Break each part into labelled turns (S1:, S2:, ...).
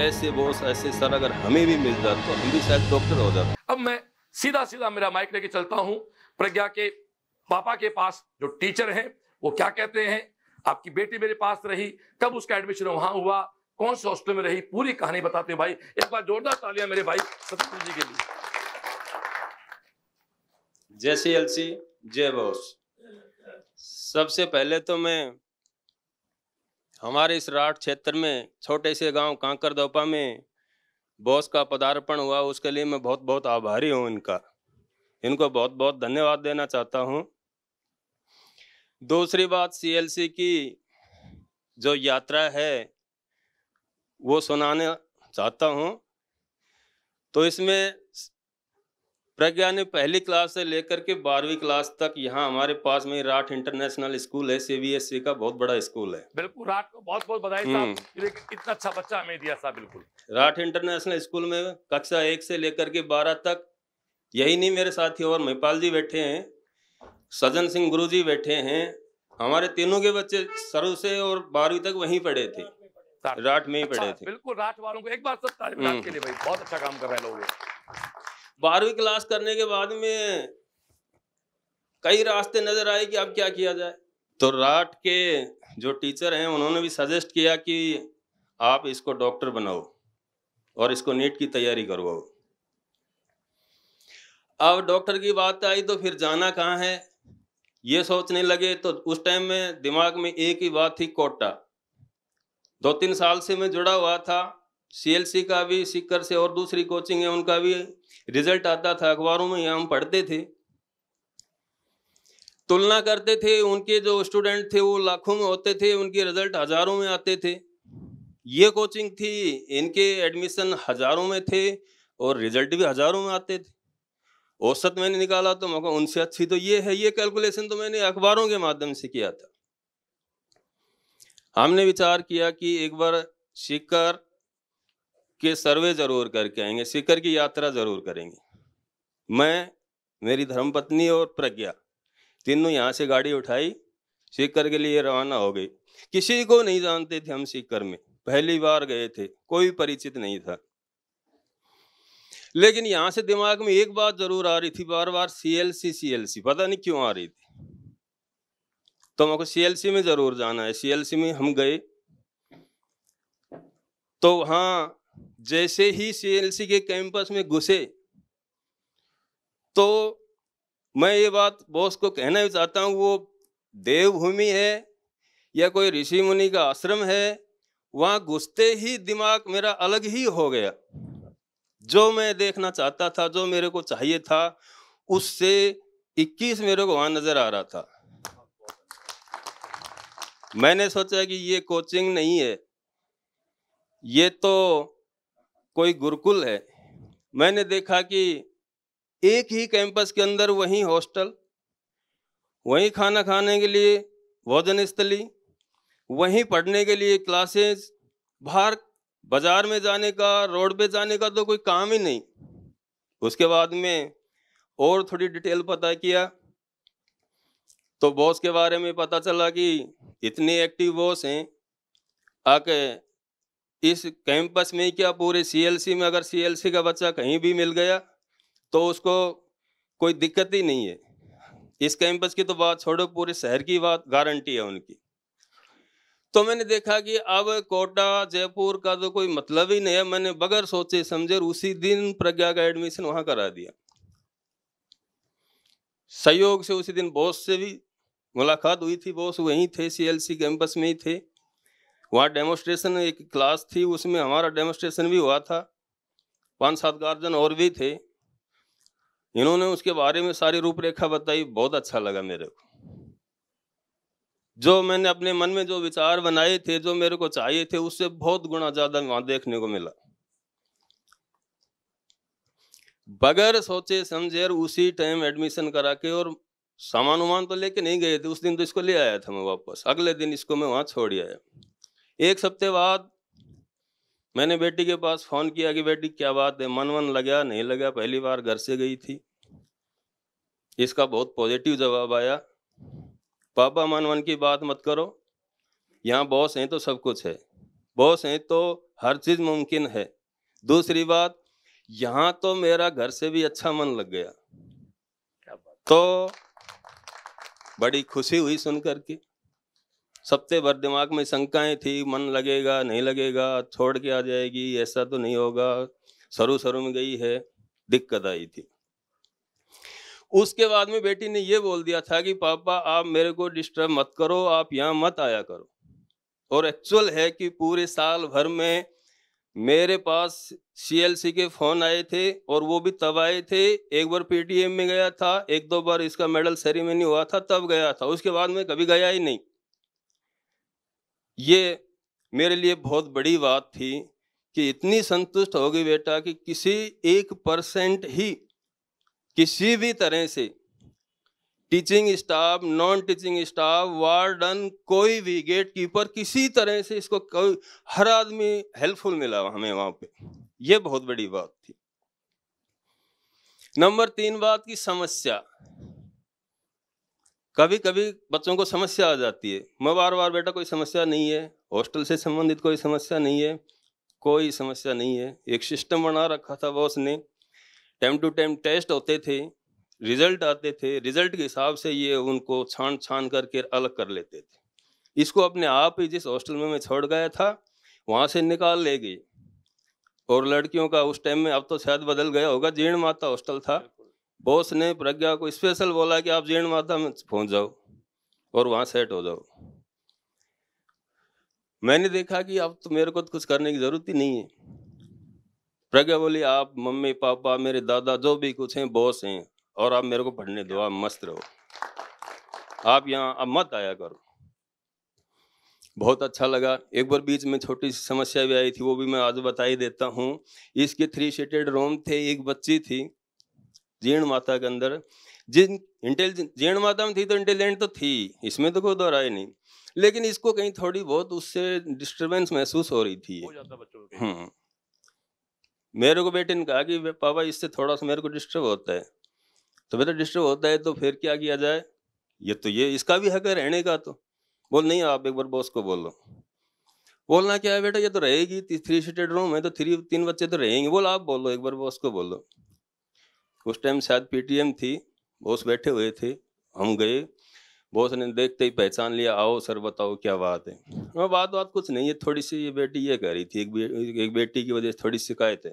S1: ऐसे बॉस ऐसे सर अगर हमें भी मिल जाते तो हम भी शायद डॉक्टर हो जाते अब मैं सीधा सीधा मेरा माइक लेके चलता हूँ प्रज्ञा के पापा के पास जो टीचर हैं वो क्या कहते हैं आपकी बेटी मेरे पास रही कब उसका एडमिशन वहां हुआ कौन से हॉस्टल में रही पूरी कहानी बताते हैं भाई एक बार जोरदार तालियां मेरे भाई सतीश जी के लिए जय सी एल सी जय बोस सबसे पहले तो मैं हमारे इस राठ क्षेत्र में छोटे से गांव कांकर दोपा में बॉस का पदार्पण हुआ उसके लिए मैं बहुत बहुत आभारी हूँ इनका इनको बहुत बहुत धन्यवाद देना चाहता हूँ दूसरी बात सीएलसी की जो यात्रा है वो सुनाने चाहता हूँ तो इसमें प्रज्ञा ने पहली क्लास से लेकर के बारहवीं क्लास तक यहाँ हमारे पास में राठ इंटरनेशनल स्कूल है सीबीएसई e का बहुत बड़ा स्कूल है बिल्कुल राठ को बहुत बहुत बधाई इतना हम्म। अच्छा बच्चा हमें दिया था बिल्कुल राठ इंटरनेशनल स्कूल में कक्षा एक से लेकर के बारह तक यही नहीं मेरे साथी और महिपाल जी बैठे हैं सजन सिंह गुरु जी बैठे हैं हमारे तीनों के बच्चे शुरू से और बारहवीं तक वहीं पढ़े थे राठ में ही अच्छा, पढ़े थे बिल्कुल राठ वालों को एक बार सब हम्म। के लिए भाई बहुत अच्छा काम कर रहे हैं लोग बारहवीं क्लास करने के बाद में कई रास्ते नजर आए कि अब क्या किया जाए तो राट के जो टीचर हैं उन्होंने भी सजेस्ट किया कि आप इसको डॉक्टर बनाओ और इसको नीट की तैयारी करवाओ अब डॉक्टर की बात आई तो फिर जाना कहाँ है ये सोचने लगे तो उस टाइम में दिमाग में एक ही बात थी कोटा दो तीन साल से मैं जुड़ा हुआ था सीएलसी का भी सीकर से और दूसरी कोचिंग है उनका भी रिजल्ट आता था अखबारों में हम पढ़ते थे तुलना करते थे उनके जो स्टूडेंट थे वो लाखों में होते थे उनके रिजल्ट हजारों में आते थे ये कोचिंग थी इनके एडमिशन हजारों में थे और रिजल्ट भी हजारों में आते थे औसत मैंने निकाला तो मैं उनसे अच्छी तो ये है ये कैलकुलेशन तो मैंने अखबारों के माध्यम से किया था हमने विचार किया कि एक बार सीखकर के सर्वे ज़रूर करके आएंगे शिखर की यात्रा ज़रूर करेंगे मैं मेरी धर्मपत्नी और प्रज्ञा तीनों यहाँ से गाड़ी उठाई शिखर के लिए रवाना हो गई किसी को नहीं जानते थे हम शिखर में पहली बार गए थे कोई परिचित नहीं था लेकिन यहाँ से दिमाग में एक बात जरूर आ रही थी बार बार सीएलसी सीएलसी पता नहीं क्यों आ रही थी तो हमको सीएलसी में जरूर जाना है सीएलसी में हम गए तो वहाँ जैसे ही सीएलसी के कैंपस में घुसे तो मैं ये बात बॉस को कहना चाहता हूँ वो देवभूमि है या कोई ऋषि मुनि का आश्रम है वहाँ घुसते ही दिमाग मेरा अलग ही हो गया जो मैं देखना चाहता था जो मेरे को चाहिए था उससे 21 मेरे को वहाँ नज़र आ रहा था मैंने सोचा कि ये कोचिंग नहीं है ये तो कोई गुरुकुल है मैंने देखा कि एक ही कैंपस के अंदर वहीं हॉस्टल वहीं खाना खाने के लिए भोजन स्थली वहीं पढ़ने के लिए क्लासेस बाहर बाजार में जाने का रोड पे जाने का तो कोई काम ही नहीं उसके बाद में और थोड़ी डिटेल पता किया तो बॉस के बारे में पता चला कि इतने एक्टिव बॉस हैं आके इस कैंपस में क्या पूरे सीएलसी में अगर सीएलसी का बच्चा कहीं भी मिल गया तो उसको कोई दिक्कत ही नहीं है इस कैंपस की तो बात छोड़ो पूरे शहर की बात गारंटी है उनकी तो मैंने देखा कि अब कोटा जयपुर का तो कोई मतलब ही नहीं है मैंने बगैर सोचे समझे उसी दिन प्रज्ञा का एडमिशन वहां करा दिया सहयोग से उसी दिन बॉस से भी मुलाकात हुई थी बॉस वहीं थे सीएलसी कैंपस में ही थे वहाँ डेमोस्ट्रेशन एक क्लास थी उसमें हमारा डेमोस्ट्रेशन भी हुआ था पांच सात गार्जन और भी थे इन्होंने उसके बारे में सारी रूपरेखा बताई बहुत अच्छा लगा मेरे को जो मैंने अपने मन में जो विचार बनाए थे जो मेरे को चाहिए थे उससे बहुत गुना ज़्यादा वहां देखने को मिला बगैर सोचे समझे और उसी टाइम एडमिशन करा के और सामान उमान तो लेके नहीं गए थे उस दिन तो इसको ले आया था मैं वापस अगले दिन इसको मैं वहां छोड़ आया एक सप्ते बाद मैंने बेटी के पास फ़ोन किया कि बेटी क्या बात है मन वन लगा नहीं लगा पहली बार घर से गई थी इसका बहुत पॉजिटिव जवाब आया पापा मन वन की बात मत करो यहाँ बॉस हैं तो सब कुछ है बॉस हैं तो हर चीज़ मुमकिन है दूसरी बात यहाँ तो मेरा घर से भी अच्छा मन लग गया तो बड़ी खुशी हुई सुन करके सबसे भर दिमाग में शंकाएं थी मन लगेगा नहीं लगेगा छोड़ के आ जाएगी ऐसा तो नहीं होगा सरू सरू में गई है दिक्कत आई थी उसके बाद में बेटी ने यह बोल दिया था कि पापा आप मेरे को डिस्टर्ब मत करो आप यहाँ मत आया करो और एक्चुअल है कि पूरे साल भर में मेरे पास सीएलसी के फोन आए थे और वो भी तब आए थे एक बार पीटीएम में गया था एक दो बार इसका मेडल सेरेमनी हुआ था तब गया था उसके बाद में कभी गया ही नहीं ये मेरे लिए बहुत बड़ी बात थी कि इतनी संतुष्ट होगी बेटा कि किसी एक परसेंट ही किसी भी तरह से teaching staff non teaching staff warden कोई भी गेट कीपर किसी तरह से इसको कोई हर आदमी हेल्पफुल मिला हमें वहाँ पे ये बहुत बड़ी बात थी नंबर तीन बात की समस्या कभी कभी बच्चों को समस्या आ जाती है मैं बार बार बेटा कोई समस्या नहीं है हॉस्टल से संबंधित कोई समस्या नहीं है कोई समस्या नहीं है एक सिस्टम बना रखा था बॉस ने टाइम टू टाइम टेस्ट होते थे रिजल्ट आते थे रिजल्ट के हिसाब से ये उनको छान छान करके अलग कर लेते थे इसको अपने आप ही जिस हॉस्टल में मैं छोड़ गया था वहाँ से निकाल ले गई और लड़कियों का उस टाइम में अब तो शायद बदल गया होगा जीर्ण माता हॉस्टल था बॉस ने प्रज्ञा को स्पेशल बोला कि आप जीर्ण माता में पहुंच जाओ और वहां सेट हो जाओ मैंने देखा कि अब तो मेरे को तो कुछ करने की ज़रूरत ही नहीं है प्रज्ञा बोली आप मम्मी पापा मेरे दादा जो भी कुछ हैं बॉस हैं और आप मेरे को पढ़ने दो आप मस्त रहो आप यहाँ अब मत आया करो बहुत अच्छा लगा एक बार बीच में छोटी सी समस्या भी आई थी वो भी मैं आज बता ही देता हूँ इसके थ्री सीटेड रूम थे एक बच्ची थी जीर्ण माता के अंदर जिन इंटेलिजेंट जीर्ण माता में थी तो इंटेलिजेंट तो थी इसमें तो कोई दोहराए नहीं लेकिन इसको कहीं थोड़ी बहुत उससे डिस्टरबेंस महसूस हो रही थी हम्म। मेरे को बेटे ने कहा कि पापा इससे थोड़ा सा मेरे को डिस्टर्ब होता है तो बेटा डिस्टर्ब होता है तो फिर क्या किया जाए ये तो ये इसका भी हक है रहने का तो बोल नहीं आप एक बार बॉस को बोलो बोलना क्या है बेटा ये तो रहेगी थ्री सीटेड रूम है तो थ्री तीन बच्चे तो रहेंगे बोल आप बोलो एक बार बॉस को बोलो उस टाइम शायद पीटीएम थी बॉस बैठे हुए थे हम गए बॉस ने देखते ही पहचान लिया आओ सर बताओ क्या बात है और बात बात कुछ नहीं है थोड़ी सी ये बेटी ये कह रही थी एक, बे, एक बेटी की वजह से थोड़ी शिकायत है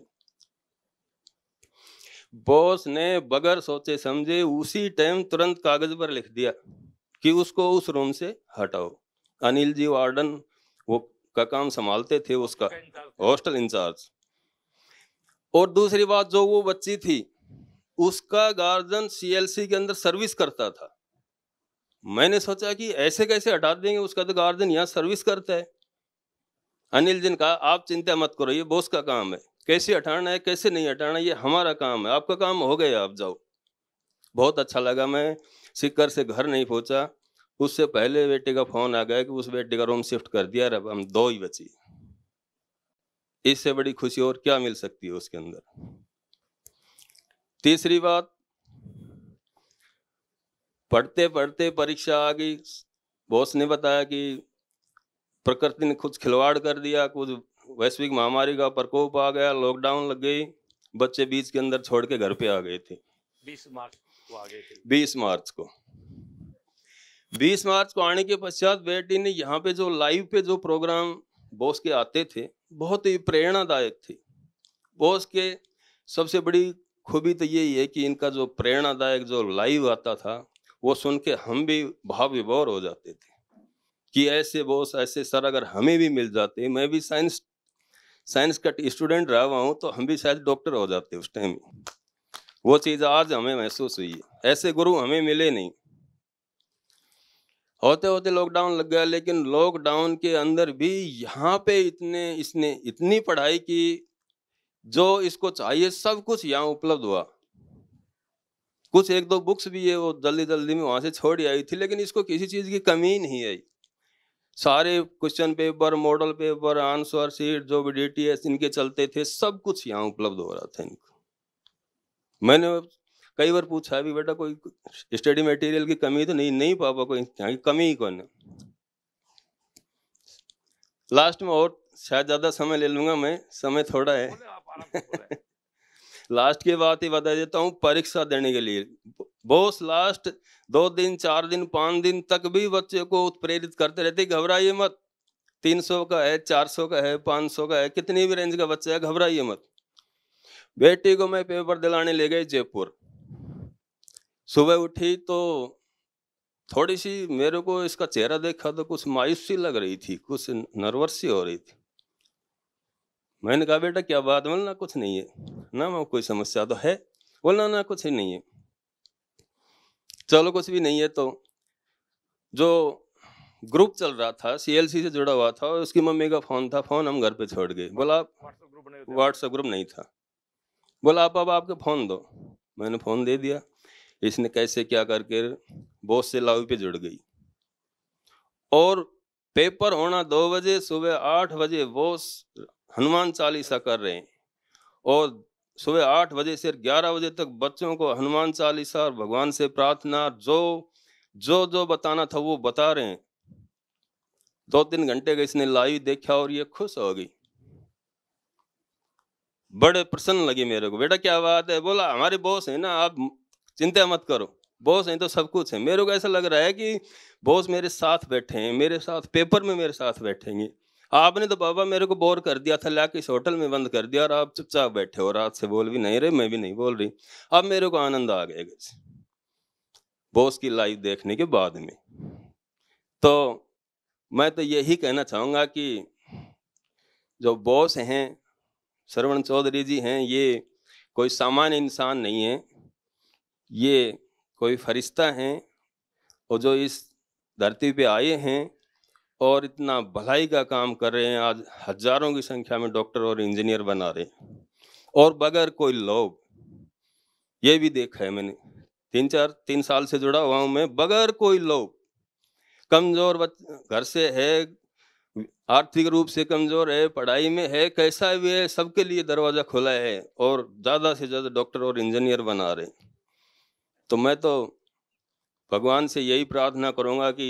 S1: बॉस ने बगैर सोचे समझे उसी टाइम तुरंत कागज पर लिख दिया कि उसको उस रूम से हटाओ अनिल जी वार्डन वो का काम संभालते थे उसका हॉस्टल इंचार्ज और दूसरी बात जो वो बच्ची थी उसका गार्जियन सीएलसी के अंदर सर्विस करता था मैंने सोचा कि ऐसे कैसे हटा देंगे उसका तो गार्जियन यहाँ सर्विस करता है अनिल जी ने कहा आप चिंता मत करो ये बॉस का काम है कैसे हटाना है कैसे नहीं हटाना ये हमारा काम है आपका काम हो गया आप जाओ बहुत अच्छा लगा मैं सिक्कर से घर नहीं पहुंचा उससे पहले बेटे का फोन आ गया कि उस बेटे का रूम शिफ्ट कर दिया अब हम दो ही बची इससे बड़ी खुशी और क्या मिल सकती है उसके अंदर तीसरी बात पढ़ते पढ़ते परीक्षा आ गई बॉस ने बताया कि प्रकृति ने कुछ खिलवाड़ कर दिया कुछ वैश्विक महामारी का प्रकोप आ गया लॉकडाउन लग गई बच्चे बीच के अंदर छोड़ के घर पे आ गए थे बीस मार्च को आ गए थे बीस मार्च को बीस मार्च को आने के पश्चात बेटी ने यहाँ पे जो लाइव पे जो प्रोग्राम बॉस के आते थे बहुत ही प्रेरणादायक थे बॉस के सबसे बड़ी खूबी तो यही है कि इनका जो प्रेरणादायक जो लाइव आता था वो सुन के हम भी भाव विभोर हो जाते थे कि ऐसे बॉस ऐसे सर अगर हमें भी मिल जाते मैं भी साइंस साइंस का स्टूडेंट रहा हुआ हूँ तो हम भी शायद डॉक्टर हो जाते उस टाइम वो चीज़ आज हमें महसूस हुई है ऐसे गुरु हमें मिले नहीं होते होते लॉकडाउन लग गया लेकिन लॉकडाउन के अंदर भी यहाँ पे इतने इसने इतनी पढ़ाई की जो इसको चाहिए सब कुछ यहाँ उपलब्ध हुआ कुछ एक दो बुक्स भी है वो जल्दी जल्दी में वहाँ से छोड़ आई थी लेकिन इसको किसी चीज़ की कमी ही नहीं आई सारे question paper model paper answer sheet जो भी डी इनके चलते थे सब कुछ यहाँ उपलब्ध हो रहा था इनको मैंने कई बार पूछा भी बेटा कोई स्टडी मटेरियल की कमी तो नहीं नहीं पापा कोई यहाँ की कमी ही कौन है लास्ट में और शायद ज़्यादा समय ले लूँगा मैं समय थोड़ा है लास्ट की बात ही बता देता हूँ परीक्षा देने के लिए बोस लास्ट दो दिन चार दिन पाँच दिन तक भी बच्चे को उत्प्रेरित करते रहते घबराइए मत तीन सौ का है चार सौ का है पाँच सौ का है कितनी भी रेंज का बच्चा है घबराइए मत बेटी को मैं पेपर दिलाने ले गई जयपुर सुबह उठी तो थोड़ी सी मेरे को इसका चेहरा देखा तो कुछ मायूसी लग रही थी कुछ नर्वस सी हो रही थी मैंने कहा बेटा क्या बात बोल ना कुछ नहीं है ना मैं कोई समस्या तो है बोलना ना कुछ ही नहीं है चलो कुछ भी नहीं है तो जो ग्रुप चल रहा था सीएलसी से जुड़ा हुआ था और उसकी मम्मी का फोन था फोन हम घर पे छोड़ गए बोला आप व्हाट्सएप ग्रुप नहीं था बोला आप अब आपके फोन दो मैंने फोन दे दिया इसने कैसे क्या करके बोस से लाव पे जुड़ गई और पेपर होना दो बजे सुबह आठ बजे बॉस हनुमान चालीसा कर रहे हैं और सुबह आठ बजे से ग्यारह बजे तक बच्चों को हनुमान चालीसा और भगवान से प्रार्थना जो जो जो बताना था वो बता रहे हैं दो तीन घंटे का इसने लाइव देखा और ये खुश हो गई बड़े प्रसन्न लगे मेरे को बेटा क्या बात है बोला हमारे बॉस है ना आप चिंता मत करो बॉस है तो सब कुछ है मेरे को ऐसा लग रहा है कि बॉस मेरे साथ बैठे हैं मेरे साथ पेपर में मेरे साथ बैठेंगे आपने तो बाबा मेरे को बोर कर दिया था लाके इस होटल में बंद कर दिया और आप चुपचाप बैठे हो रात से बोल भी नहीं रहे मैं भी नहीं बोल रही अब मेरे को आनंद आ गया बॉस की लाइफ देखने के बाद में तो मैं तो यही कहना चाहूँगा कि जो बॉस हैं श्रवण चौधरी जी हैं ये कोई सामान्य इंसान नहीं है ये कोई फरिश्ता हैं और जो इस धरती पे आए हैं और इतना भलाई का काम कर रहे हैं आज हजारों की संख्या में डॉक्टर और इंजीनियर बना रहे हैं और बगैर कोई लोभ ये भी देखा है मैंने तीन चार तीन साल से जुड़ा हुआ हूँ मैं बगैर कोई लोभ कमज़ोर घर से है आर्थिक रूप से कमज़ोर है पढ़ाई में है कैसा भी है सबके लिए दरवाज़ा खुला है और ज़्यादा से ज़्यादा डॉक्टर और इंजीनियर बना रहे तो मैं तो भगवान से यही प्रार्थना करूँगा कि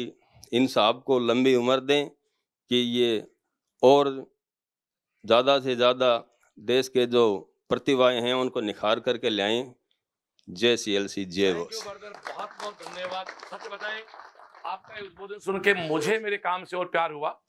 S1: इन साहब को लंबी उम्र दें कि ये और ज़्यादा से ज़्यादा देश के जो प्रतिभाएं हैं उनको निखार करके लाएं जय सी एल सी जय वो बहुत बहुत धन्यवाद सच बताएं आपका उद्बोधन सुन के मुझे मेरे काम से और प्यार हुआ